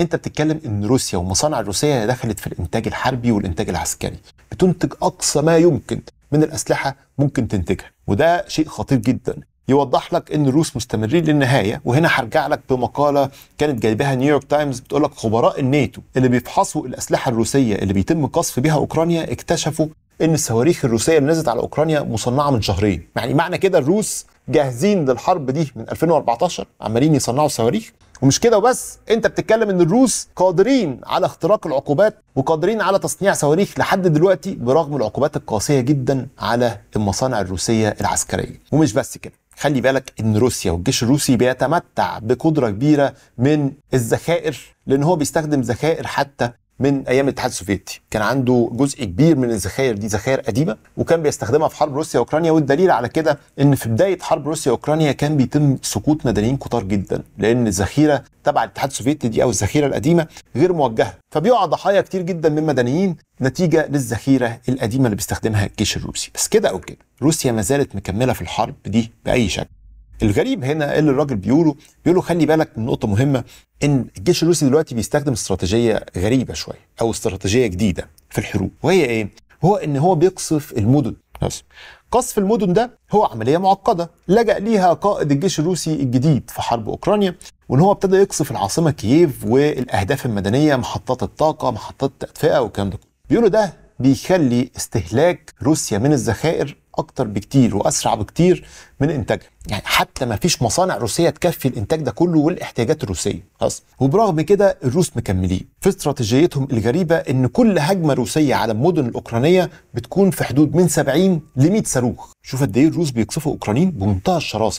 انت بتتكلم ان روسيا والمصانع الروسيه دخلت في الانتاج الحربي والانتاج العسكري بتنتج اقصى ما يمكن من الاسلحه ممكن تنتجها وده شيء خطير جدا يوضح لك ان الروس مستمرين للنهايه وهنا هرجع لك بمقاله كانت جايبها نيويورك تايمز بتقول لك خبراء الناتو اللي بيفحصوا الاسلحه الروسيه اللي بيتم قصف بها اوكرانيا اكتشفوا ان الصواريخ الروسيه اللي نزلت على اوكرانيا مصنعه من شهرين يعني معنى كده الروس جاهزين للحرب دي من 2014 عمالين يصنعوا صواريخ ومش كده وبس انت بتتكلم ان الروس قادرين على اختراق العقوبات وقادرين على تصنيع صواريخ لحد دلوقتي برغم العقوبات القاسيه جدا على المصانع الروسيه العسكريه ومش بس كده خلي بالك ان روسيا والجيش الروسي بيتمتع بقدره كبيره من الذخائر لان هو بيستخدم ذخائر حتى من ايام الاتحاد السوفيتي كان عنده جزء كبير من الذخاير دي ذخاير قديمه وكان بيستخدمها في حرب روسيا واوكرانيا والدليل على كده ان في بدايه حرب روسيا واوكرانيا كان بيتم سقوط مدنيين كتار جدا لان الذخيره تبع الاتحاد السوفيتي دي او الذخيره القديمه غير موجهه فبيقع ضحايا كتير جدا من مدنيين نتيجه للذخيره القديمه اللي بيستخدمها الجيش الروسي بس كده او كده روسيا ما زالت مكمله في الحرب دي باي شكل الغريب هنا اللي الراجل بيقوله بيقوله خلي بالك من نقطه مهمه ان الجيش الروسي دلوقتي بيستخدم استراتيجيه غريبه شويه او استراتيجيه جديده في الحروب وهي ايه هو ان هو بيقصف المدن بس قصف المدن ده هو عملية معقدة لجأ ليها قائد الجيش الروسي الجديد في حرب أوكرانيا وإن هو ابتدى يقصف العاصمة كييف والأهداف المدنية محطات الطاقة محطات التدفئة والكلام ده بيقولوا ده بيخلي استهلاك روسيا من الذخائر اكتر بكتير واسرع بكتير من انتاجها يعني حتى ما فيش مصانع روسيه تكفي الانتاج ده كله والاحتياجات الروسيه خلاص وبرغم كده الروس مكملين في استراتيجيتهم الغريبه ان كل هجمه روسيه على المدن الاوكرانيه بتكون في حدود من 70 ل 100 صاروخ شوف قد ايه الروس بيقصفوا اوكرانيين بمنتهى الشراسه